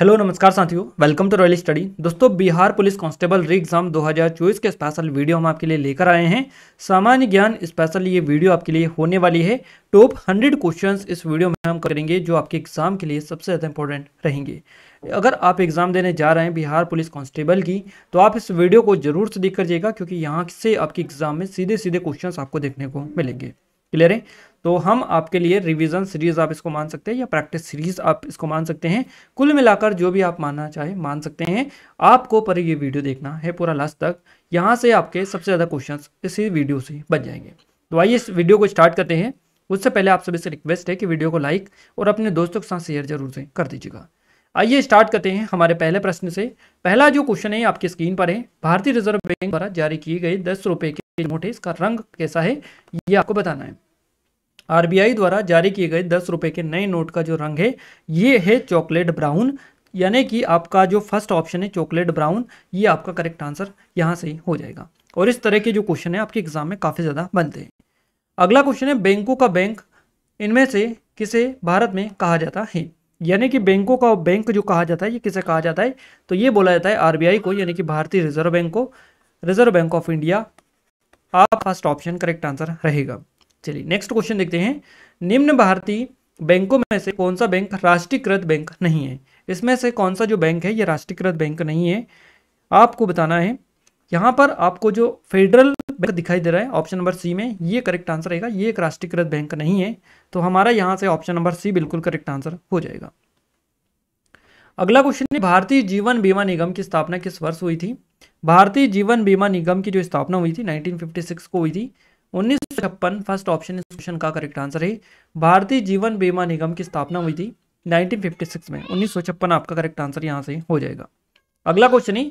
hello नमस्कार साथियों welcome to royal study दोस्तों Bihar police constable re exam 2024 के स्पेशल वीडियो हम आपके लिए लेकर आए हैं सामान्य ज्ञान स्पेशल ये वीडियो आपके लिए होने वाली है टॉप 100 क्वेश्चंस इस वीडियो में हम करेंगे जो आपके एग्जाम के लिए सबसे ज़्यादा इंपॉर्टेंट रहेंगे अगर आप एग्ज़ाम देने जा रहे हैं बिहार पुलिस कांस्टेबल की तो आप इस वीडियो को जरूर से देख करिएगा क्योंकि यहाँ से आपके एग्ज़ाम में सीधे सीधे क्वेश्चन आपको देखने को मिलेंगे क्लियर है तो हम आपके लिए रिवीजन सीरीज आप इसको मान सकते हैं या प्रैक्टिस सीरीज आप इसको मान सकते हैं कुल मिलाकर जो भी आप मानना चाहे मान सकते हैं आपको पर ये वीडियो देखना है पूरा लास्ट तक यहाँ से आपके सबसे ज़्यादा क्वेश्चन इसी वीडियो से बच जाएंगे तो आइए इस वीडियो को स्टार्ट करते हैं उससे पहले आप सभी से रिक्वेस्ट है कि वीडियो को लाइक और अपने दोस्तों के साथ शेयर जरूर से कर दीजिएगा आइए स्टार्ट करते हैं हमारे पहले प्रश्न से पहला जो क्वेश्चन है आपकी स्क्रीन पर है भारतीय रिजर्व बैंक द्वारा जारी किए गए दस रुपये के नोट है इसका रंग कैसा है ये आपको बताना है आरबीआई द्वारा जारी किए गए दस रुपए के नए नोट का जो रंग है ये है चॉकलेट ब्राउन यानी कि आपका जो फर्स्ट ऑप्शन है चॉकलेट ब्राउन ये आपका करेक्ट आंसर यहाँ से ही हो जाएगा और इस तरह के जो क्वेश्चन है आपके एग्जाम में काफ़ी ज़्यादा बनते हैं अगला क्वेश्चन है बैंकों का बैंक इनमें से किसे भारत में कहा जाता है यानी कि बैंकों का बैंक जो कहा जाता है ये किसे कहा जाता है तो ये बोला जाता है आरबीआई को यानी कि भारतीय रिजर्व बैंक को रिजर्व बैंक ऑफ इंडिया आप फर्स्ट ऑप्शन करेक्ट आंसर रहेगा चलिए नेक्स्ट क्वेश्चन देखते हैं निम्न भारतीय बैंकों में से कौन सा बैंक राष्ट्रीयकृत बैंक नहीं है इसमें से कौन सा जो बैंक है ये राष्ट्रीयकृत बैंक नहीं है आपको बताना है यहाँ पर आपको जो फेडरल बैंक दिखाई दे रहा है ऑप्शन नंबर सी में ये करेक्ट आंसर रहेगा ये एक राष्ट्रीयकृत बैंक नहीं है तो हमारा यहाँ से ऑप्शन नंबर सी बिल्कुल करेक्ट आंसर हो जाएगा अगला क्वेश्चन है भारतीय जीवन बीमा निगम की स्थापना किस वर्ष हुई थी भारतीय जीवन बीमा निगम की जो स्थापना हुई थी 1956 को हुई थी उन्नीस फर्स्ट ऑप्शन इस क्वेश्चन का करेक्ट आंसर है भारतीय जीवन बीमा निगम की स्थापना हुई थी 1956 में उन्नीस आपका करेक्ट आंसर यहां से हो जाएगा अगला क्वेश्चन है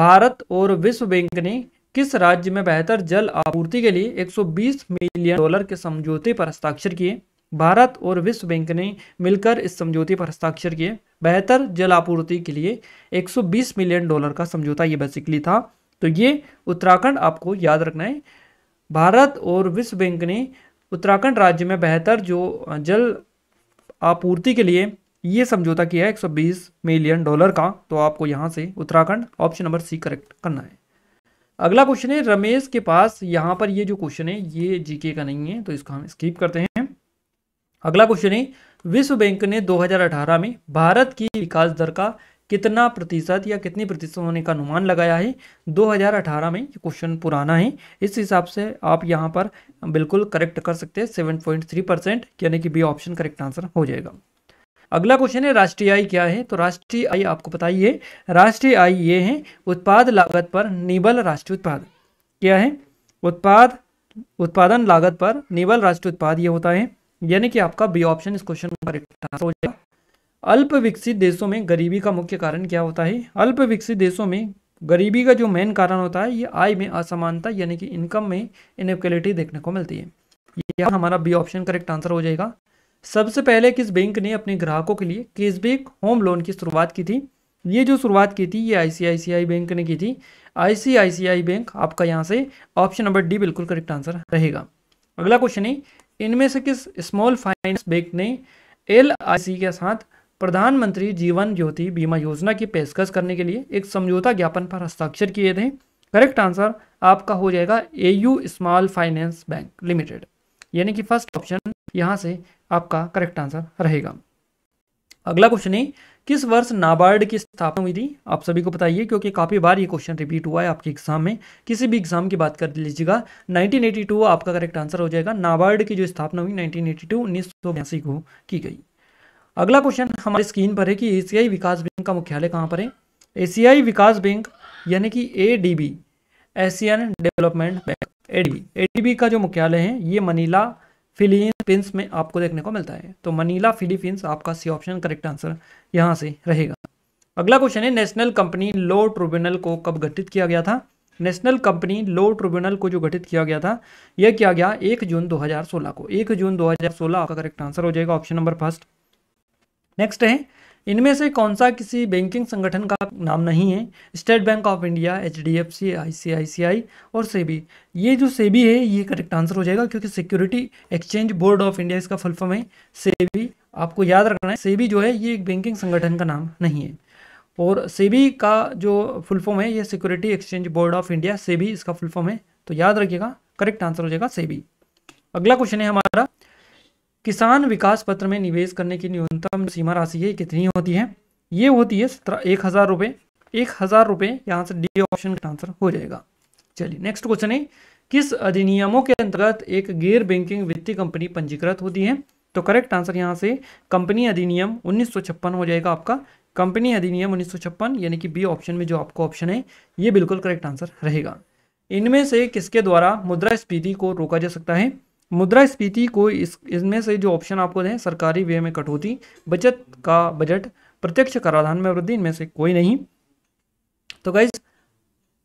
भारत और विश्व बैंक ने किस राज्य में बेहतर जल आपूर्ति के लिए 120 मिलियन डॉलर के समझौते पर हस्ताक्षर किए भारत और विश्व बैंक ने मिलकर इस समझौते पर हस्ताक्षर किए बेहतर जल आपूर्ति के लिए एक मिलियन डॉलर का समझौता ये बेसिकली था तो ये उत्तराखंड आपको याद रखना है भारत और विश्व बैंक ने उत्तराखंड राज्य में बेहतर जो जल आपूर्ति के लिए ये समझौता किया है 120 मिलियन डॉलर का तो आपको यहाँ से Uttarakhand option number C correct करना है अगला क्वेश्चन है रमेश के पास यहाँ पर ये जो क्वेश्चन है ये जीके का नहीं है तो इसको हम स्किप करते हैं अगला क्वेश्चन है विश्व बैंक ने 2018 में भारत की विकास दर का कितना प्रतिशत या कितनी प्रतिशत होने का अनुमान लगाया है 2018 में ये क्वेश्चन पुराना है इस हिसाब से आप यहाँ पर बिल्कुल करेक्ट कर सकते हैं 7.3 परसेंट यानी कि बी ऑप्शन करेक्ट आंसर हो जाएगा अगला क्वेश्चन है राष्ट्रीय आय क्या है तो राष्ट्रीय आय आपको बताइए राष्ट्रीय आय ये है उत्पाद लागत पर निबल राष्ट्रीय उत्पाद क्या है उत्पाद उत्पादन लागत पर निबल राष्ट्रीय उत्पाद ये होता है यानी कि आपका बी ऑप्शन इस क्वेश्चन करेक्ट आंसर हो जाएगा अल्प विकसित देशों में गरीबी का मुख्य कारण क्या होता है अल्प विकसित देशों में गरीबी का जो मेन कारण होता है ये आय में असमानता यानी कि इनकम में इनक्वलिटी देखने को मिलती है यह हमारा बी ऑप्शन करेक्ट आंसर हो जाएगा सबसे पहले किस बैंक ने अपने ग्राहकों के लिए कैशबैक होम लोन की शुरुआत की थी ये जो शुरुआत की थी ये आईसीआईसीआई बैंक ने की थी आईसीआईसीआई बैंक आपका यहाँ से ऑप्शन नंबर डी बिल्कुल करेक्ट आंसर रहेगा अगला क्वेश्चन है इनमें से किस स्मॉल फाइनेंस बैंक ने एल के साथ प्रधानमंत्री जीवन ज्योति बीमा योजना की पेशकश करने के लिए एक समझौता ज्ञापन पर हस्ताक्षर किए थे करेक्ट आंसर आपका हो जाएगा A U small finance bank limited यानी कि फर्स्ट ऑप्शन यहाँ से आपका करेक्ट आंसर रहेगा अगला क्वेश्चन है किस वर्ष नाबार्ड की स्थापना हुई थी आप सभी को बताइए क्योंकि काफ़ी बार ये क्वेश्चन रिपीट हुआ है आपके एग्जाम में किसी भी एग्जाम की बात कर लीजिएगा 1982 आपका करेक्ट आंसर हो जाएगा नाबार्ड की जो स्थापना हुई 1982 उन्नीस सौ बयासी को की गई अगला क्वेश्चन हमारे स्क्रीन पर है कि एशियाई विकास बैंक का मुख्यालय कहाँ पर है एशियाई विकास बैंक यानी कि a Asian Development Bank A D का जो मुख्यालय है ये मनीला फिलीपींस में आपको देखने को मिलता है तो मनीला फिलीपींस आपका सी ऑप्शन करेक्ट आंसर यहाँ से रहेगा अगला क्वेश्चन है नेशनल कंपनी लॉ ट्रिब्यूनल को कब गठित किया गया था नेशनल कंपनी लॉ ट्रिब्यूनल को जो गठित किया गया था यह किया गया एक जून 2016 को एक जून 2016 आपका करेक्ट आंसर हो जाएगा ऑप्शन नंबर फर्स्ट नेक्स्ट है इनमें से कौन सा किसी बैंकिंग संगठन का नाम नहीं है state Bank of India H D F C I C I C I और सेबी ये जो सेबी है ये करेक्ट आंसर हो जाएगा क्योंकि security exchange board of India इसका फुल फॉर्म है सेबी आपको याद रखना है सेबी जो है ये एक बैंकिंग संगठन का नाम नहीं है और सेबी का जो फुल फॉर्म है ये security exchange board of India SEBI इसका फुल फॉर्म है तो याद रखिएगा करेक्ट आंसर हो जाएगा सेबी अगला क्वेश्चन है हमारा किसान विकास पत्र में निवेश करने की न्यूनतम सीमा राशि है कितनी होती है ये होती है सत्रह एक हज़ार रुपये एक हज़ार रुपये यहाँ से डी ऑप्शन का आंसर हो जाएगा चलिए नेक्स्ट क्वेश्चन है किस अधिनियमों के अंतर्गत एक गैर बैंकिंग वित्तीय कंपनी पंजीकृत होती है तो करेक्ट आंसर यहाँ से कंपनी अधिनियम उन्नीस हो जाएगा आपका कंपनी अधिनियम उन्नीस यानी कि बी ऑप्शन में जो आपको ऑप्शन है ये बिल्कुल करेक्ट आंसर रहेगा इनमें से किसके द्वारा मुद्रा स्पीति को रोका जा सकता है मुद्रास्फीति को इस इसमें से जो ऑप्शन आपको दें सरकारी व्यय में कटौती बचत का बजट प्रत्यक्ष कराधान में वृद्धि इनमें से कोई नहीं तो गाइज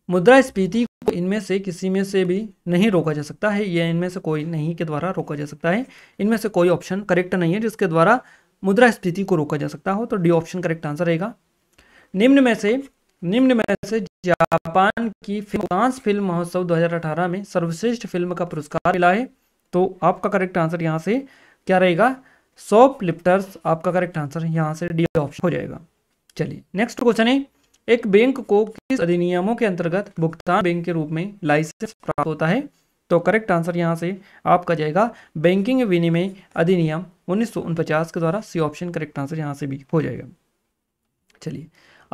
मुद्रास्फीति को इनमें से किसी में से भी नहीं रोका जा सकता है या इनमें से कोई नहीं के द्वारा रोका जा सकता है इनमें से कोई ऑप्शन करेक्ट नहीं है जिसके द्वारा मुद्रास्फीति को रोका जा सकता हो तो डी ऑप्शन करेक्ट आंसर रहेगा निम्न में से निम्न में से जापान की फ्रांस फिल्म महोत्सव 2018 में सर्वश्रेष्ठ फिल्म का पुरस्कार मिला है तो आपका करेक्ट आंसर यहाँ से क्या रहेगा सॉप लिफ्टर्स आपका करेक्ट आंसर यहाँ से डी ऑप्शन हो जाएगा चलिए नेक्स्ट क्वेश्चन है एक बैंक को किस अधिनियमों के अंतर्गत भुगतान बैंक के रूप में लाइसेंस प्राप्त होता है तो करेक्ट आंसर यहाँ से आपका जाएगा बैंकिंग विनिमय अधिनियम उन्नीस के द्वारा सी ऑप्शन करेक्ट आंसर यहाँ से भी हो जाएगा चलिए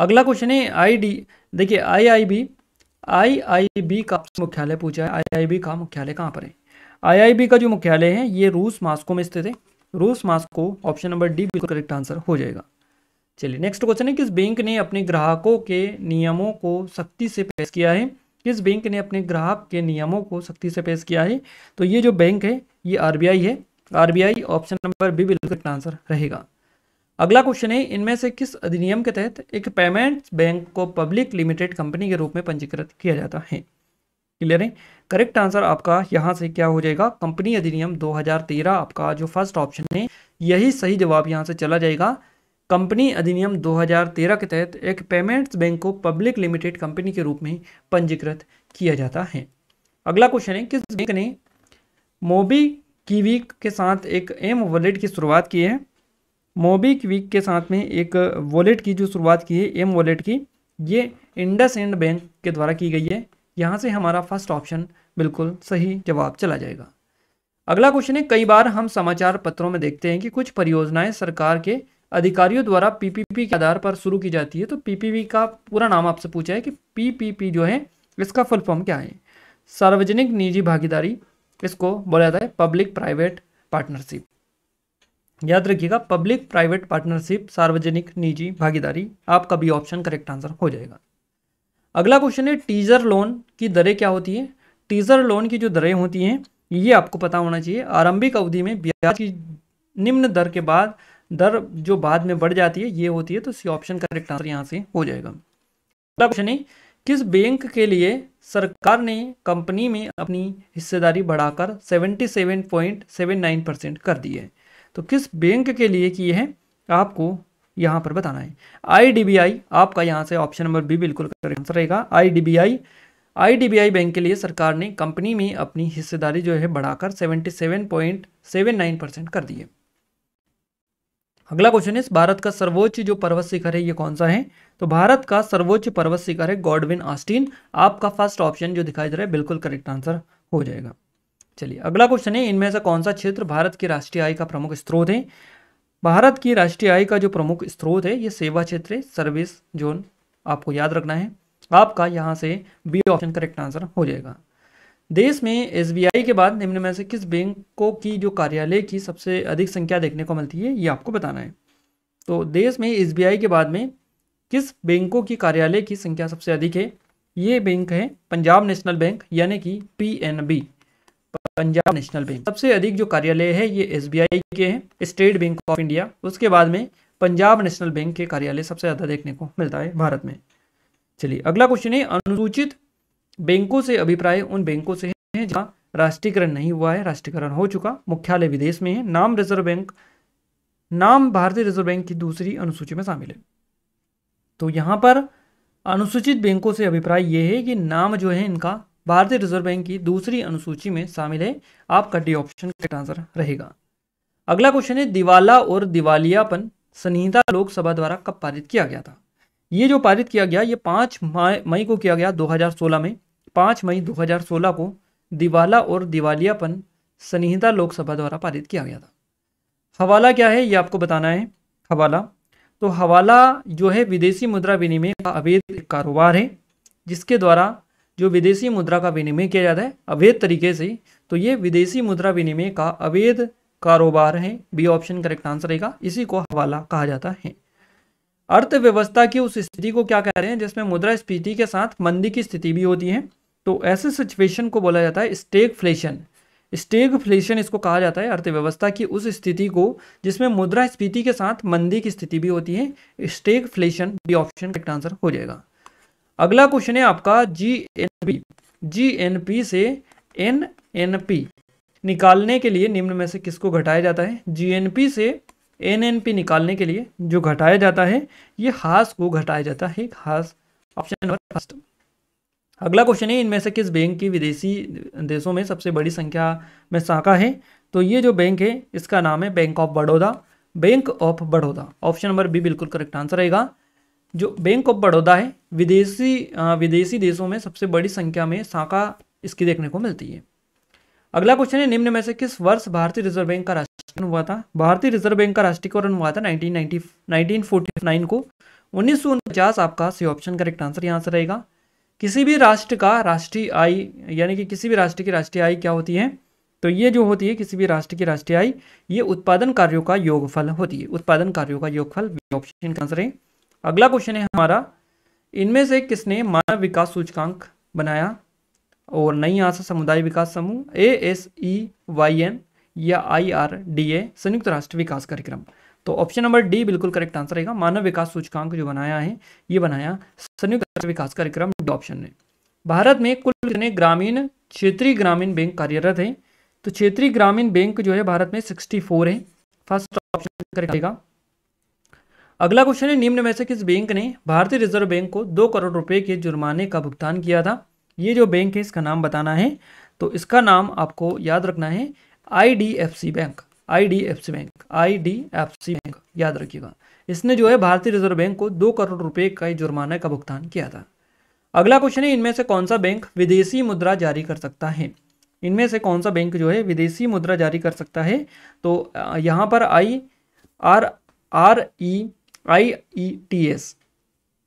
अगला क्वेश्चन है आईडी देखिए आईआईबी आईआईबी का मुख्यालय पूछा है आईआईबी का मुख्यालय कहाँ पर है आईआईबी का जो मुख्यालय है ये रूस मास्को में स्थित है रूस मास्को ऑप्शन नंबर डी बिल्कुल करेक्ट आंसर हो जाएगा चलिए नेक्स्ट क्वेश्चन है किस बैंक ने अपने ग्राहकों के नियमों को सख्ती से पेश किया है किस बैंक ने अपने ग्राहक के नियमों को सख्ती से पेश किया है तो ये जो बैंक है ये आरबीआई है आरबीआई ऑप्शन नंबर बी बिल्कुल करेक्ट आंसर रहेगा अगला क्वेश्चन है इनमें से किस अधिनियम के तहत एक पेमेंट्स बैंक को पब्लिक लिमिटेड कंपनी के रूप में पंजीकृत किया जाता है क्लियर है करेक्ट आंसर आपका यहाँ से क्या हो जाएगा कंपनी अधिनियम 2013 आपका जो फर्स्ट ऑप्शन है यही सही जवाब यहाँ से चला जाएगा कंपनी अधिनियम 2013 के तहत एक पेमेंट्स बैंक को पब्लिक लिमिटेड कंपनी के रूप में पंजीकृत किया जाता है अगला क्वेश्चन है किस बैंक ने मोबी कीविक के साथ एक एम वॉलेट की शुरुआत की है मोबी क्विक के साथ में एक वॉलेट की जो शुरुआत की है एम वॉलेट की ये इंडस एंड बैंक के द्वारा की गई है यहाँ से हमारा फर्स्ट ऑप्शन बिल्कुल सही जवाब चला जाएगा अगला क्वेश्चन है कई बार हम समाचार पत्रों में देखते हैं कि कुछ परियोजनाएं सरकार के अधिकारियों द्वारा पीपीपी के आधार पर शुरू की जाती है तो पीपीपी का पूरा नाम आपसे पूछा है कि पीपीपी जो है इसका फुल फॉर्म क्या है सार्वजनिक निजी भागीदारी इसको बोला जाता है पब्लिक प्राइवेट पार्टनरशिप याद रखिएगा पब्लिक प्राइवेट पार्टनरशिप सार्वजनिक निजी भागीदारी आपका भी ऑप्शन करेक्ट आंसर हो जाएगा अगला क्वेश्चन है टीजर लोन की दरें क्या होती है टीजर लोन की जो दरें होती हैं ये आपको पता होना चाहिए आरंभिक अवधि में ब्याज की निम्न दर के बाद दर जो बाद में बढ़ जाती है ये होती है तो सी ऑप्शन करेक्ट आंसर यहाँ से हो जाएगा अगला क्वेश्चन है किस बैंक के लिए सरकार ने कंपनी में अपनी हिस्सेदारी बढ़ाकर सेवेंटी परसेंट कर दी है तो किस बैंक के लिए की है आपको यहाँ पर बताना है आई आपका यहाँ से ऑप्शन नंबर बी बिल्कुल आंसर रहेगा आई आईडीबीआई बैंक के लिए सरकार ने कंपनी में अपनी हिस्सेदारी जो है बढ़ाकर 77.79 परसेंट कर दिए अगला क्वेश्चन है भारत का सर्वोच्च जो पर्वत शिखर है ये कौन सा है तो भारत का सर्वोच्च पर्वत शिखर है गॉडविन ऑस्टिन आपका फर्स्ट ऑप्शन जो दिखाई दे रहा है बिल्कुल करेक्ट आंसर हो जाएगा चलिए अगला क्वेश्चन है इनमें से कौन सा क्षेत्र भारत की राष्ट्रीय आय का प्रमुख स्रोत है भारत की राष्ट्रीय आय का जो प्रमुख स्रोत है ये सेवा क्षेत्र सर्विस जोन आपको याद रखना है आपका यहाँ से बी ऑप्शन करेक्ट आंसर हो जाएगा देश में एस के बाद निम्न में से किस बैंकों की जो कार्यालय की सबसे अधिक संख्या देखने को मिलती है ये आपको बताना है तो देश में एस के बाद में किस बैंकों की कार्यालय की संख्या सबसे अधिक है ये बैंक है पंजाब नेशनल बैंक यानी कि पी पंजाब नेशनल बैंक सबसे अधिक जो कार्यालय है ये एस के हैं स्टेट बैंक ऑफ इंडिया उसके बाद में पंजाब नेशनल बैंक के कार्यालय सबसे ज़्यादा देखने को मिलता है भारत में चलिए अगला क्वेश्चन है अनुसूचित बैंकों से अभिप्राय उन बैंकों से है जहाँ राष्ट्रीयकरण नहीं हुआ है राष्ट्रीयकरण हो चुका मुख्यालय विदेश में है नाम रिजर्व बैंक नाम भारतीय रिजर्व बैंक की दूसरी अनुसूची में शामिल है तो यहाँ पर अनुसूचित बैंकों से अभिप्राय ये है कि नाम जो है इनका भारतीय रिजर्व बैंक की दूसरी अनुसूची में शामिल है आपका डी ऑप्शन करेक्ट आंसर रहेगा अगला क्वेश्चन है दिवाला और दिवालियापन संहिता लोकसभा द्वारा कब पारित किया गया था ये जो पारित किया गया ये पाँच मई को किया गया 2016 में पाँच मई 2016 को दिवाला और दिवालियापन संहिता लोकसभा द्वारा पारित किया गया था हवाला क्या है ये आपको बताना है हवाला तो हवाला जो है विदेशी मुद्रा विनिमय का अवैध कारोबार है जिसके द्वारा जो विदेशी मुद्रा का विनिमय किया जाता है अवैध तरीके से तो ये विदेशी मुद्रा विनिमय का अवैध कारोबार है बी ऑप्शन करेक्ट आंसर रहेगा इसी को हवाला कहा जाता है अर्थव्यवस्था की उस स्थिति को क्या कह रहे हैं जिसमें मुद्रा स्फीति के साथ मंदी की स्थिति भी होती है तो ऐसे सिचुएशन को बोला जाता है फ्लेशन स्टेक फ्लेशन इसको कहा जाता है अर्थव्यवस्था की उस स्थिति को जिसमें मुद्रा स्फीति के साथ मंदी की स्थिति भी होती है फ्लेशन भी ऑप्शन करेक्ट आंसर हो जाएगा अगला क्वेश्चन है आपका G N P G N P से एन एन पी निकालने के लिए निम्न में से किसको घटाया जाता है जी एन पी से एन एन पी निकालने के लिए जो घटाया जाता है ये हास को घटाया जाता है हास ऑप्शन नंबर फर्स्ट अगला क्वेश्चन है इनमें से किस बैंक की विदेशी देशों में सबसे बड़ी संख्या में शाखा है तो ये जो बैंक है इसका नाम है bank of Baroda bank of Baroda option number B बिल्कुल करेक्ट आंसर रहेगा जो बैंक ऑफ बड़ौदा है विदेशी विदेशी देशों में सबसे बड़ी संख्या में शाखा इसकी देखने को मिलती है अगला क्वेश्चन है निम्न में से किस वर्ष भारतीय रिजर्व बैंक का राष्ट्रीयकरण हुआ था भारतीय रिजर्व बैंक का राष्ट्रीयकरण हुआ था 1990 1949 को उन्नीस आपका सी ऑप्शन करेक्ट आंसर यहाँ से रहेगा किसी भी राष्ट्र का राष्ट्रीय आय यानी कि किसी भी राष्ट्र की राष्ट्रीय आय क्या होती है तो ये जो होती है किसी भी राष्ट्र की राष्ट्रीय आय ये उत्पादन कार्यों का योगफल होती है उत्पादन कार्यों का योगफल ऑप्शन आंसर है अगला क्वेश्चन है हमारा इनमें से किसने मानव विकास सूचकांक बनाया और नई आशा समुदाय विकास समूह A S E Y N या आई आर डी ए संयुक्त राष्ट्र विकास कार्यक्रम तो ऑप्शन नंबर डी बिल्कुल करेक्ट आंसर रहेगा मानव विकास सूचकांक जो बनाया है ये बनाया संयुक्त राष्ट्र विकास कार्यक्रम डी ऑप्शन ने भारत में कुल कितने ग्रामीण क्षेत्रीय ग्रामीण बैंक कार्यरत हैं तो क्षेत्रीय ग्रामीण बैंक जो है भारत में सिक्सटी फोर है फर्स्ट ऑप्शन करेगा अगला क्वेश्चन है निम्न में से किस बैंक ने भारतीय रिजर्व बैंक को दो करोड़ रुपए के जुर्माने का भुगतान किया था ये जो बैंक है इसका नाम बताना है तो इसका नाम आपको याद रखना है IDFC bank IDFC bank IDFC bank याद रखिएगा इसने जो है भारतीय रिजर्व बैंक को दो करोड़ रुपए का जुर्माने का भुगतान किया था अगला क्वेश्चन है इनमें से कौन सा बैंक विदेशी मुद्रा जारी कर सकता है इनमें से कौन सा बैंक जो है विदेशी मुद्रा जारी कर सकता है तो यहाँ पर I R R E I E T S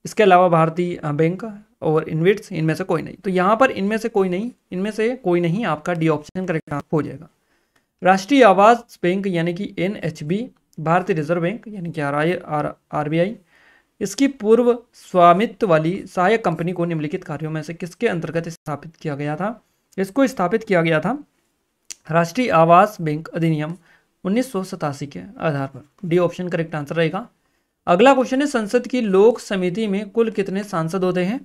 इसके अलावा भारतीय बैंक और इनविट्स इनमें से कोई नहीं तो यहाँ पर इनमें से कोई नहीं इनमें से कोई नहीं आपका डी ऑप्शन करेक्ट हो जाएगा राष्ट्रीय आवास बैंक यानी कि एन एच बी भारतीय रिजर्व बैंक यानी कि R I R R B I इसकी पूर्व स्वामित्व वाली सहायक कंपनी को निम्नलिखित कार्यों में से किसके अंतर्गत स्थापित किया गया था इसको स्थापित किया गया था राष्ट्रीय आवास बैंक अधिनियम उन्नीस के आधार पर डी ऑप्शन करेक्ट आंसर रहेगा अगला क्वेश्चन है संसद की लोक समिति में कुल कितने सांसद होते हैं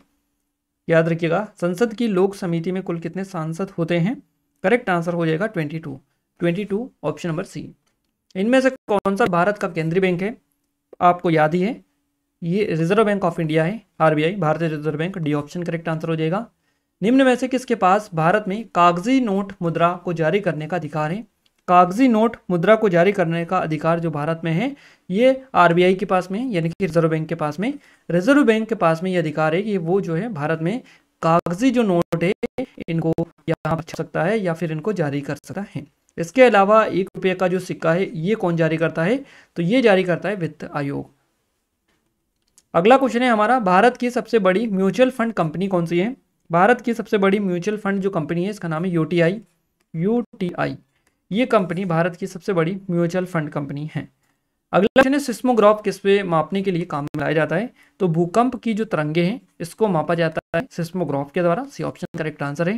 याद रखिएगा संसद की लोक समिति में कुल कितने सांसद होते हैं करेक्ट आंसर हो जाएगा twenty two twenty two option number C इनमें से कौन सा भारत का केंद्रीय बैंक है आपको याद ही है ये रिजर्व बैंक ऑफ इंडिया है आरबीआई भारतीय reserve bank D option correct answer हो जाएगा निम्न में से किसके पास भारत में कागजी नोट मुद्रा को जारी करने का अधिकार है कागजी नोट मुद्रा को जारी करने का अधिकार जो भारत में है ये आरबीआई के पास में यानी कि रिजर्व बैंक के पास में रिजर्व बैंक के पास में ये अधिकार है कि वो जो है भारत में कागजी जो नोट है इनको यहाँ पर सकता है या फिर इनको जारी कर सकता है इसके अलावा एक रुपये का जो सिक्का है ये कौन जारी करता है तो ये जारी करता है वित्त आयोग अगला क्वेश्चन है हमारा भारत की सबसे बड़ी म्यूचुअल फंड कंपनी कौन सी है भारत की सबसे बड़ी म्यूचुअल फंड जो कंपनी है इसका नाम है यूटीआई यूटीआई ये कंपनी भारत की सबसे बड़ी म्यूचुअल फंड कंपनी है अगला क्वेश्चन है सिस्मोग्राफ किस पे मापने के लिए काम में लाया जाता है तो भूकंप की जो तरंगे हैं इसको मापा जाता है सिस्मोग्राफ के द्वारा सी ऑप्शन करेक्ट आंसर है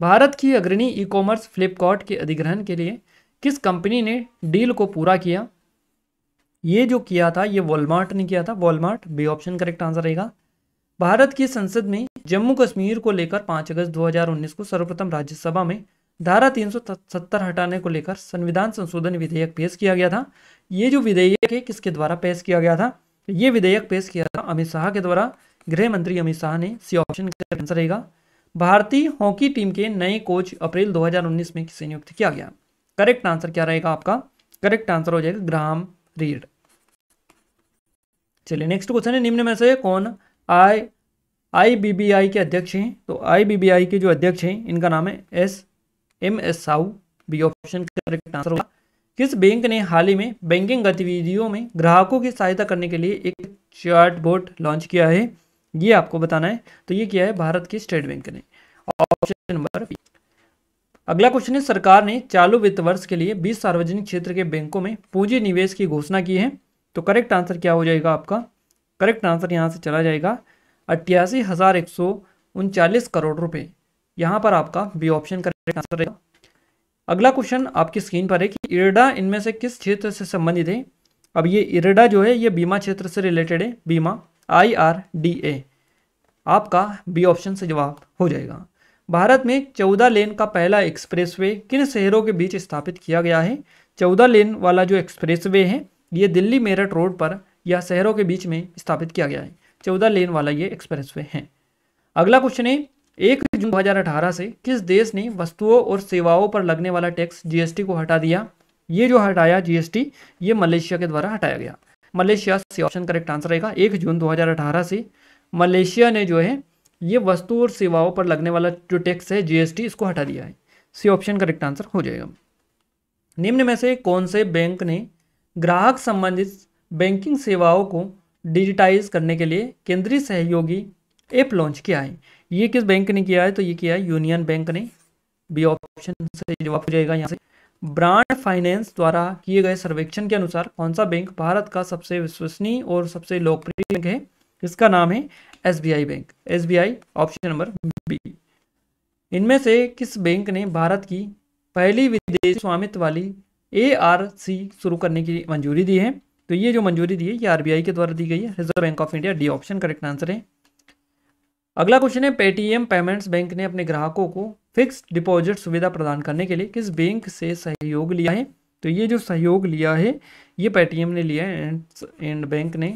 भारत की अग्रणी ई कॉमर्स फ्लिपकार्ट के अधिग्रहण के लिए किस कंपनी ने डील को पूरा किया ये जो किया था ये वॉलमार्ट ने किया था Walmart B option correct answer रहेगा भारत की संसद में जम्मू कश्मीर को लेकर पाँच अगस्त दो को सर्वप्रथम राज्यसभा में धारा 370 हटाने को लेकर संविधान संशोधन विधेयक पेश किया गया था ये जो विधेयक है किसके द्वारा पेश किया गया था ये विधेयक पेश किया था अमित शाह के द्वारा गृह मंत्री अमित शाह ने सी ऑप्शन का आंसर रहेगा भारतीय हॉकी टीम के नए कोच अप्रैल 2019 में किसे नियुक्त किया गया करेक्ट आंसर क्या रहेगा आपका करेक्ट आंसर हो जाएगा ग्राम रीड चलिए नेक्स्ट क्वेश्चन है निम्न में से कौन आई आई के अध्यक्ष हैं तो आई के जो अध्यक्ष हैं इनका नाम है S M S Sahu B option correct answer होगा किस बैंक ने हाल ही में बैंकिंग गतिविधियों में ग्राहकों की सहायता करने के लिए एक चार्ट बोर्ड लॉन्च किया है ये आपको बताना है तो ये किया है भारत की स्टेट बैंक ने ऑप्शन नंबर बी अगला क्वेश्चन है सरकार ने चालू वित्त वर्ष के लिए 20 सार्वजनिक क्षेत्र के बैंकों में पूंजी निवेश की घोषणा की है तो करेक्ट आंसर क्या हो जाएगा आपका करेक्ट आंसर यहाँ से चला जाएगा अट्ठासी करोड़ रुपये यहाँ पर आपका बी ऑप्शन आंसर रहेगा अगला क्वेश्चन आपकी स्क्रीन पर है कि इरडा इनमें से किस क्षेत्र से संबंधित है अब ये इरडा जो है ये बीमा क्षेत्र से रिलेटेड है बीमा आई आर डी ए आपका बी ऑप्शन से जवाब हो जाएगा भारत में चौदह लेन का पहला एक्सप्रेसवे किन शहरों के बीच स्थापित किया गया है चौदह लेन वाला जो एक्सप्रेसवे है ये दिल्ली मेरठ रोड पर या शहरों के बीच में स्थापित किया गया है चौदह लेन वाला ये एक्सप्रेसवे है अगला क्वेश्चन है एक जून 2018 से किस देश ने वस्तुओं और सेवाओं पर लगने वाला टैक्स जीएसटी को हटा दिया ये जो हटाया जीएसटी ये मलेशिया के द्वारा हटाया गया मलेशिया से ऑप्शन करेक्ट आंसर रहेगा एक जून 2018 से मलेशिया ने जो है ये वस्तु और सेवाओं पर लगने वाला जो टैक्स है जीएसटी इसको हटा दिया है सी ऑप्शन करेक्ट आंसर हो जाएगा निम्न में से कौन से बैंक ने ग्राहक संबंधित बैंकिंग सेवाओं को डिजिटाइज करने के लिए केंद्रीय सहयोगी ऐप लॉन्च किया है ये किस बैंक ने किया है तो ये किया है यूनियन बैंक ने बी ऑप्शन से जवाब हो जाएगा यहाँ से ब्रांड फाइनेंस द्वारा किए गए सर्वेक्षण के अनुसार कौन सा बैंक भारत का सबसे विश्वसनीय और सबसे लोकप्रिय बैंक है इसका नाम है yes bank yes option number B इनमें से किस बैंक ने भारत की पहली विदेश स्वामित्व वाली ए शुरू करने की मंजूरी दी है तो ये जो मंजूरी दी है ये आरबीआई के द्वारा दी गई है Reserve Bank of India D option correct answer है अगला क्वेश्चन है पेटीएम पेमेंट्स बैंक ने अपने ग्राहकों को फिक्स डिपॉजिट सुविधा प्रदान करने के लिए किस बैंक से सहयोग लिया है तो ये जो सहयोग लिया है ये पेटीएम ने लिया है एंड एंड बैंक ने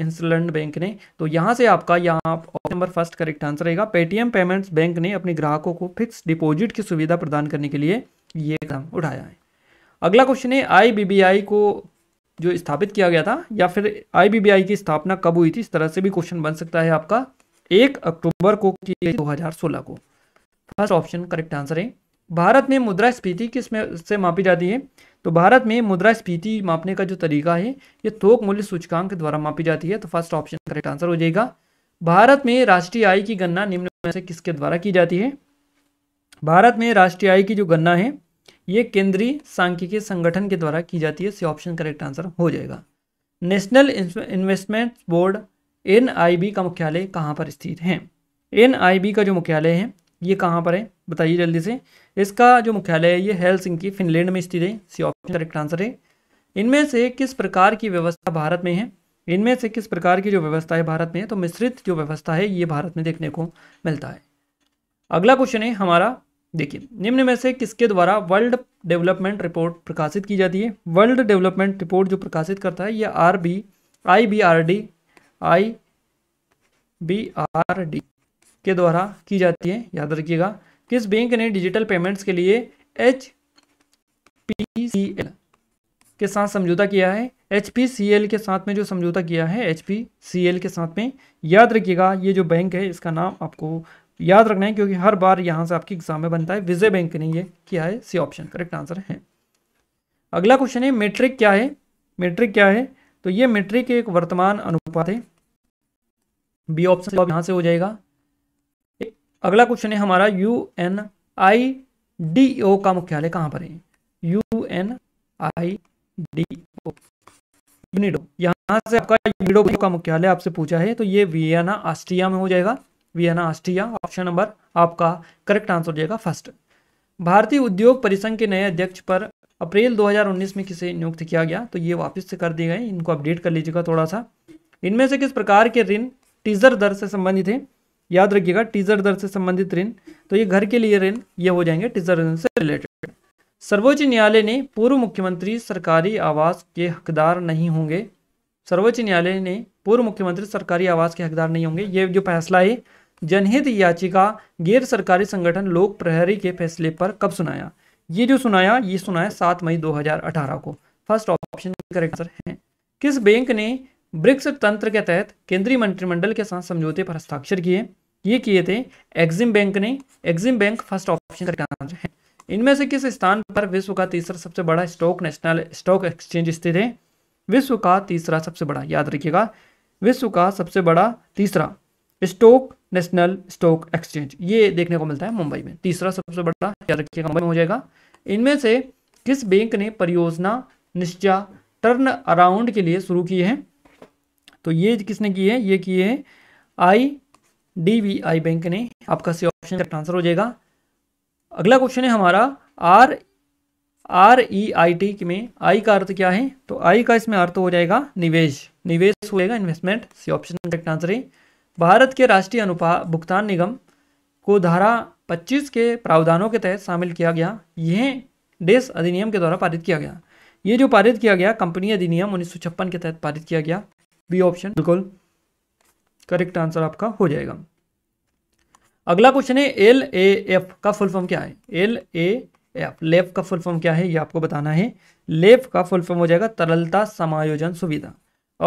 इंसलैंड बैंक ने तो यहाँ से आपका यहाँ आप नंबर फर्स्ट करेक्ट आंसर रहेगा पेटीएम पेमेंट्स बैंक ने अपने ग्राहकों को फिक्स डिपॉजिट की सुविधा प्रदान करने के लिए ये कदम उठाया है अगला क्वेश्चन है आई को जो स्थापित किया गया था या फिर आई की स्थापना कब हुई थी इस तरह से भी क्वेश्चन बन सकता है आपका एक अक्टूबर को की गई दो को फर्स्ट ऑप्शन करेक्ट आंसर है भारत में मुद्रा स्फीति किस में से मापी जाती है तो भारत में मुद्रा स्फीति मापने का जो तरीका है ये थोक मूल्य सूचकांक द्वारा मापी जाती है तो फर्स्ट ऑप्शन करेक्ट आंसर हो जाएगा भारत में राष्ट्रीय आय की गणना निम्न में से किसके द्वारा की जाती है भारत में राष्ट्रीय आय की जो गणना है ये केंद्रीय सांख्यिकी संगठन के द्वारा की जाती है से ऑप्शन करेक्ट आंसर हो जाएगा नेशनल इन्वेस्टमेंट बोर्ड बी का मुख्यालय कहाँ पर स्थित है बी का जो मुख्यालय है ये कहाँ पर है बताइए जल्दी से इसका जो मुख्यालय है ये की फिनलैंड में स्थित है सी ऑप्शन करेक्ट आंसर है इनमें से किस प्रकार की व्यवस्था भारत में है इनमें से किस प्रकार की जो व्यवस्था है भारत में तो मिश्रित जो व्यवस्था है ये भारत में देखने को मिलता है अगला क्वेश्चन है हमारा देखिए निम्न में से किसके द्वारा वर्ल्ड डेवलपमेंट रिपोर्ट प्रकाशित की जाती है वर्ल्ड डेवलपमेंट रिपोर्ट जो प्रकाशित करता है ये R B I B R D I B R D के द्वारा की जाती है याद रखिएगा किस बैंक ने डिजिटल पेमेंट्स के लिए एच पी सी एल के साथ समझौता किया है एच पी सी एल के साथ में जो समझौता किया है एच पी सी एल के साथ में याद रखिएगा ये जो बैंक है इसका नाम आपको याद रखना है क्योंकि हर बार यहां से आपकी एग्जाम में बनता है विजय बैंक ने ये किया है सी ऑप्शन करेक्ट आंसर है अगला क्वेश्चन है मेट्रिक क्या है मेट्रिक क्या है तो ये मेट्रिक एक वर्तमान अनुपात है बी ऑप्शन जवाब से हो जाएगा अगला क्वेश्चन है हमारा U N I D O का मुख्यालय कहां पर है U N I D O UNIDO यहां से आपका यूनिडो का मुख्यालय आपसे पूछा है तो ये वियना आस्ट्रिया में हो जाएगा वियना आस्ट्रिया ऑप्शन नंबर आपका करेक्ट आंसर हो जाएगा फर्स्ट भारतीय उद्योग परिसंघ के नए अध्यक्ष पर अप्रैल 2019 में किसे नियुक्त किया गया तो ये वापस से कर दिए गए इनको अपडेट कर लीजिएगा थोड़ा सा इनमें से किस प्रकार के ऋण टीजर दर से संबंधित है याद रखिएगा टीजर दर से संबंधित ऋण तो ये घर के लिए ऋण ये हो जाएंगे टीजर ऋण से रिलेटेड सर्वोच्च न्यायालय ने पूर्व मुख्यमंत्री सरकारी आवास के हकदार नहीं होंगे सर्वोच्च न्यायालय ने पूर्व मुख्यमंत्री सरकारी आवास के हकदार नहीं होंगे ये जो फैसला है जनहित याचिका गैर सरकारी संगठन लोक प्रहरी के फैसले पर कब सुनाया ये जो सुनाया ये सुनाया सात मई 2018 को फर्स्ट ऑप्शन करेक्ट आंसर है किस बैंक ने ब्रिक्स तंत्र के तहत केंद्रीय मंत्रिमंडल के साथ समझौते पर हस्ताक्षर किए ये किए थे एक्जिम बैंक ने Exim bank first option answer है इनमें से किस स्थान पर विश्व का तीसरा सबसे बड़ा स्टॉक नेशनल स्टॉक एक्सचेंज स्थित है विश्व का तीसरा सबसे बड़ा याद रखिएगा विश्व का सबसे बड़ा तीसरा स्टोक नेशनल स्टॉक एक्सचेंज ये देखने को मिलता है मुंबई में तीसरा सबसे बड़ा याद रखिएगा मुंबई में हो जाएगा इनमें से किस बैंक ने परियोजना निश्चय टर्न अराउंड के लिए शुरू किए हैं तो ये किसने किए हैं ये किए हैं I D B I bank ने आपका सी ऑप्शन आंसर हो जाएगा अगला क्वेश्चन है हमारा R R E I T में आई का अर्थ क्या है तो आई का इसमें अर्थ हो जाएगा निवेश निवेश हो जाएगा इन्वेस्टमेंट सी ऑप्शन आंसर है भारत के राष्ट्रीय अनुपा भुगतान निगम को धारा 25 के प्रावधानों के तहत शामिल किया गया यह डेस अधिनियम के द्वारा पारित किया गया ये जो पारित किया गया कंपनी अधिनियम उन्नीस के तहत पारित किया गया बी ऑप्शन बिल्कुल करेक्ट आंसर आपका हो जाएगा अगला क्वेश्चन है एल ए एफ का फुल फॉर्म क्या है एल ए एफ लेफ का फुल फॉर्म क्या है ये आपको बताना है लेफ का फुल फॉर्म हो जाएगा तरलता समायोजन सुविधा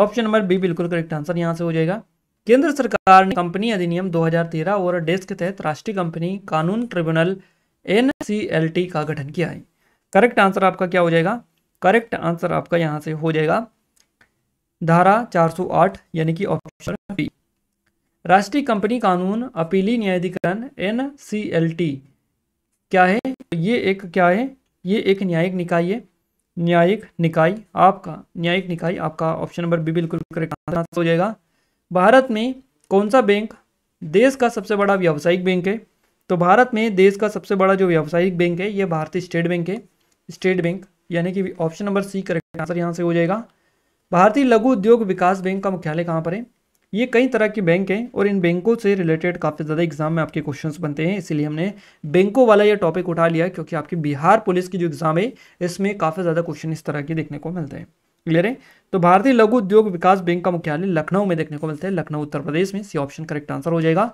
ऑप्शन नंबर बी बिल्कुल करेक्ट आंसर यहाँ से हो जाएगा केंद्र सरकार ने कंपनी अधिनियम 2013 और डेस्क के तहत राष्ट्रीय कंपनी कानून ट्रिब्यूनल एन का गठन किया है करेक्ट आंसर आपका क्या हो जाएगा करेक्ट आंसर आपका यहाँ से हो जाएगा धारा 408 यानी कि ऑप्शन बी राष्ट्रीय कंपनी कानून अपीली न्यायाधिकरण एन क्या है ये एक क्या है ये एक न्यायिक निकाय है न्यायिक निकाय आपका न्यायिक निकाय आपका ऑप्शन नंबर बी बिल्कुल करेक्ट आंसर हो जाएगा भारत में कौन सा बैंक देश का सबसे बड़ा व्यावसायिक बैंक है तो भारत में देश का सबसे बड़ा जो व्यावसायिक बैंक है यह भारतीय स्टेट बैंक है स्टेट बैंक यानी कि option number C correct answer यहाँ से हो जाएगा भारतीय लघु उद्योग विकास बैंक का मुख्यालय कहाँ पर है ये कई तरह के बैंक हैं और इन बैंकों से रिलेटेड काफ़ी ज़्यादा एग्जाम में आपके क्वेश्चंस बनते हैं इसीलिए हमने बैंकों वाला ये टॉपिक उठा लिया क्योंकि आपकी बिहार पुलिस की जो एग्ज़ाम है इसमें काफ़ी ज़्यादा क्वेश्चन इस तरह के देखने को मिलते हैं क्लियर है तो भारतीय लघु उद्योग विकास बैंक का मुख्यालय लखनऊ में देखने को मिलता है लखनऊ उत्तर प्रदेश में सी ऑप्शन करेक्ट आंसर हो जाएगा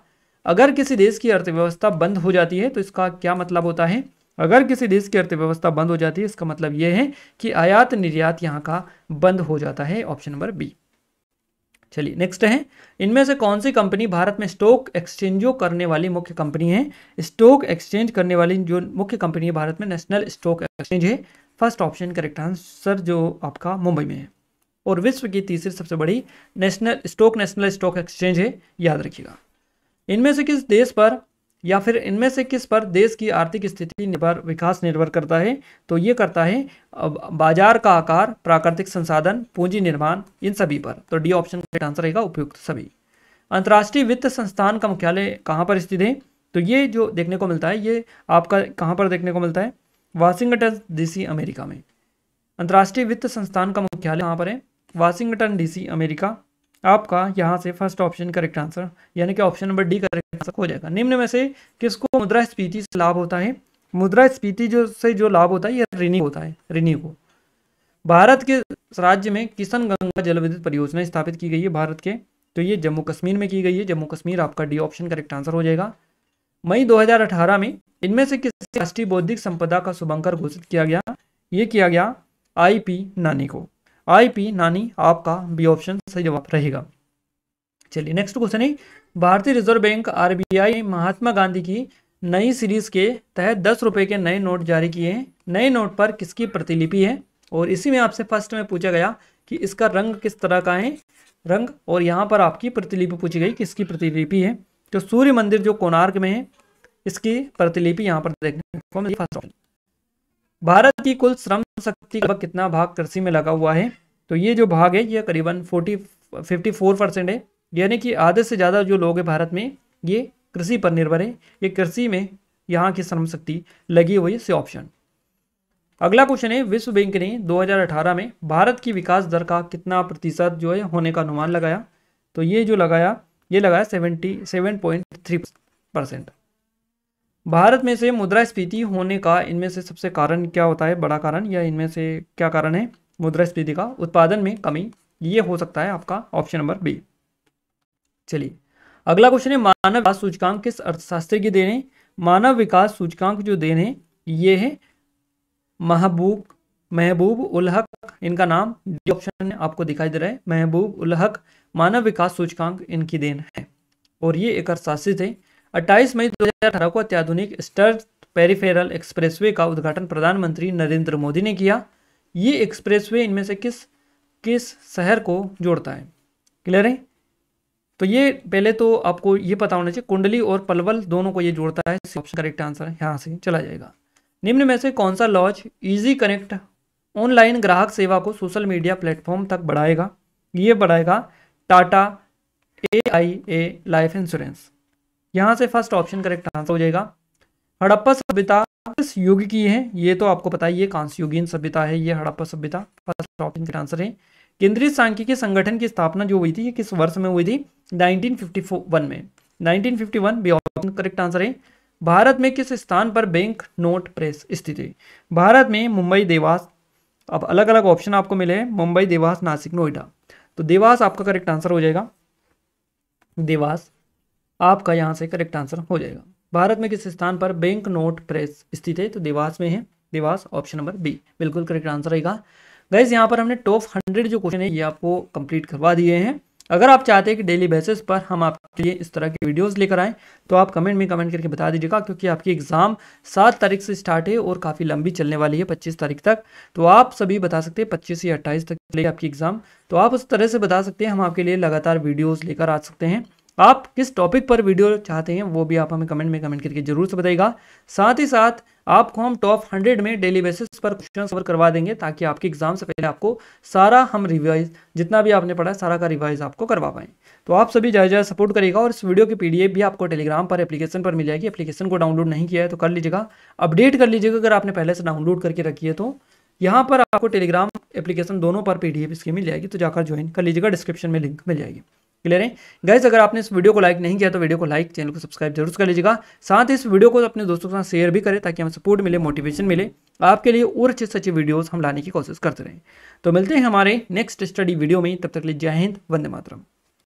अगर किसी देश की अर्थव्यवस्था बंद हो जाती है तो इसका क्या मतलब होता है अगर किसी देश की अर्थव्यवस्था बंद हो जाती है इसका मतलब यह है कि आयात निर्यात यहाँ का बंद हो जाता है ऑप्शन नंबर बी चलिए नेक्स्ट है इनमें से कौन सी कंपनी भारत में स्टॉक एक्सचेंजों करने वाली मुख्य कंपनी है स्टॉक एक्सचेंज करने वाली जो मुख्य कंपनी है भारत में नेशनल स्टॉक एक्सचेंज है फर्स्ट ऑप्शन करेक्ट आंसर जो आपका मुंबई में है और विश्व की तीसरी सबसे बड़ी national stock national stock exchange है याद रखिएगा इनमें से किस देश पर या फिर इनमें से किस पर देश की आर्थिक स्थिति निर्भर विकास निर्भर करता है तो ये करता है बाजार का आकार प्राकृतिक संसाधन पूंजी निर्माण इन सभी पर तो डी ऑप्शन करेक्ट आंसर रहेगा उपयुक्त सभी अंतर्राष्ट्रीय वित्त संस्थान का मुख्यालय कहाँ पर स्थित है तो ये जो देखने को मिलता है ये आपका कहाँ पर देखने को मिलता है वाशिंगटन डीसी अमेरिका में अंतर्राष्ट्रीय वित्त संस्थान का मुख्यालय कहाँ पर है वाशिंगटन डीसी अमेरिका आपका यहाँ से फर्स्ट ऑप्शन करेक्ट आंसर यानी कि option number D correct answer हो जाएगा निम्न में से किसको मुद्रा स्पीति से लाभ होता है मुद्रा स्पीति जो से जो लाभ होता है यह रिनी होता है रिनी को भारत के राज्य में किशन गंगा जल विद्युत परियोजना स्थापित की गई है भारत के तो ये जम्मू कश्मीर में की गई है जम्मू कश्मीर आपका डी ऑप्शन करेक्ट आंसर हो जाएगा मई 2018 में इनमें से किसी राष्ट्रीय बौद्धिक संपदा का शुभंकर घोषित किया गया ये किया गया आईपी नानी को आईपी नानी आपका बी ऑप्शन सही जवाब रहेगा चलिए नेक्स्ट क्वेश्चन है भारतीय reserve bank RBI Mahatma Gandhi की नई सीरीज के तहत दस रुपए के नए नोट जारी किए हैं नए नोट पर किसकी प्रतिलिपि है और इसी में आपसे फर्स्ट में पूछा गया कि इसका रंग किस तरह का है रंग और यहाँ पर आपकी प्रतिलिपि पूछी गई किसकी प्रतिलिपि है तो सूर्य मंदिर जो कोणार्क में है इसकी प्रतिलिपि यहाँ पर देखने को मिली फर्स्ट ऑप्शन भारत की कुल श्रम शक्ति का कितना भाग कृषि में लगा हुआ है तो ये जो भाग है ये करीबन फोर्टी फिफ्टी फोर परसेंट है यानी कि आधे से ज़्यादा जो लोग हैं भारत में ये कृषि पर निर्भर है ये कृषि में यहाँ की श्रम शक्ति लगी हुई से ऑप्शन अगला क्वेश्चन है विश्व बैंक ने 2018 में भारत की विकास दर का कितना प्रतिशत जो है होने का अनुमान लगाया तो ये जो लगाया ये लगा है seventy seven point three percent Bharat में से मुद्रा स्फीति होने का इनमें से सबसे कारण क्या होता है बड़ा कारण या इनमें से क्या कारण है मुद्रा स्फीति का उत्पादन में कमी ये हो सकता है आपका ऑप्शन नंबर बी चलिए अगला क्वेश्चन है मानव विकास सूचकांक किस अर्थशास्त्र की देन है मानव विकास सूचकांक जो देन है ये है महबूब महबूब उलहक इनका नाम डी ऑप्शन आपको दिखाई दे रहा है महबूब उलहक मानव विकास सूचकांक इनकी देन है और ये एक अरसासी थे अट्ठाईस मई दो को अत्याधुनिक स्टर्थ पेरीफेरल एक्सप्रेसवे का उद्घाटन प्रधानमंत्री नरेंद्र मोदी ने किया ये एक्सप्रेसवे इनमें से किस किस शहर को जोड़ता है क्लियर है तो ये पहले तो आपको ये पता होना चाहिए कुंडली और पलवल दोनों को ये जोड़ता है ऑप्शन करेक्ट आंसर यहाँ से चला जाएगा निम्न में से कौन सा लॉज इजी कनेक्ट ऑनलाइन ग्राहक सेवा को सोशल मीडिया प्लेटफॉर्म तक बढ़ाएगा ये बढ़ाएगा Tata A I A life insurance यहाँ से फर्स्ट ऑप्शन करेक्ट आंसर हो जाएगा हड़प्पा सभ्यता किस युग की है ये तो आपको पता ही है युगीन सभ्यता है ये हड़प्पा सभ्यता फर्स्ट ऑप्शन का आंसर है केंद्रीय सांख्यिकी संगठन की स्थापना जो हुई थी ये किस वर्ष में हुई थी 1951 में 1951 भी ऑप्शन करेक्ट आंसर है भारत में किस स्थान पर बैंक नोट प्रेस स्थित है भारत में मुंबई देवास अब अलग अलग ऑप्शन आपको मिले हैं मुंबई देवास नासिक नोएडा तो देवास आपका करेक्ट आंसर हो जाएगा देवास आपका यहाँ से करेक्ट आंसर हो जाएगा भारत में किस स्थान पर बैंक नोट प्रेस स्थित है तो देवास में है देवास ऑप्शन नंबर बी बिल्कुल करेक्ट आंसर रहेगा गैस यहाँ पर हमने टॉप हंड्रेड जो क्वेश्चन है ये आपको कंप्लीट करवा दिए हैं अगर आप चाहते हैं कि डेली बेसिस पर हम आपके लिए इस तरह के वीडियोस लेकर आएँ तो आप कमेंट में कमेंट करके बता दीजिएगा क्योंकि आपकी एग्ज़ाम सात तारीख से स्टार्ट है और काफ़ी लंबी चलने वाली है पच्चीस तारीख तक तो आप सभी बता सकते हैं पच्चीस या अट्ठाईस तक चलेगी आपकी एग्ज़ाम तो आप उस तरह से बता सकते हैं हम आपके लिए लगातार वीडियोज़ लेकर आ सकते हैं आप किस टॉपिक पर वीडियो चाहते हैं वो भी आप हमें कमेंट में कमेंट करके जरूर से बताएगा साथ ही साथ आपको हम टॉप हंड्रेड में डेली बेसिस पर क्वेश्चन कवर करवा देंगे ताकि आपके एग्जाम से पहले आपको सारा हम रिवाइज जितना भी आपने पढ़ा है सारा का रिवाइज आपको करवा पाएँ तो आप सभी जाए जाए सपोर्ट करेगा और इस वीडियो की पीडीएफ भी आपको टेलीग्राम पर एप्लीकेशन पर मिल जाएगी एप्लीकेशन को डाउनलोड नहीं किया है तो कर लीजिएगा अपडेट कर लीजिएगा अगर आपने पहले से डाउनलोड करके रखी है तो यहाँ पर आपको टेलीग्राम एप्लीकेशन दोनों पर पी इसकी मिल जाएगी तो जाकर ज्वाइन कर लीजिएगा डिस्क्रिप्शन में लिंक मिल जाएगी क्लियर है गाइज अगर आपने इस वीडियो को लाइक नहीं किया तो वीडियो को लाइक चैनल को सब्सक्राइब जरूर कर लीजिएगा साथ ही इस वीडियो को अपने दोस्तों के साथ शेयर भी करें ताकि हमें सपोर्ट मिले मोटिवेशन मिले आपके लिए और अच्छे से अच्छी वीडियोज़ हम लाने की कोशिश करते रहें तो मिलते हैं हमारे नेक्स्ट स्टडी वीडियो में तब तक लिए जय हिंद वंदे मातरम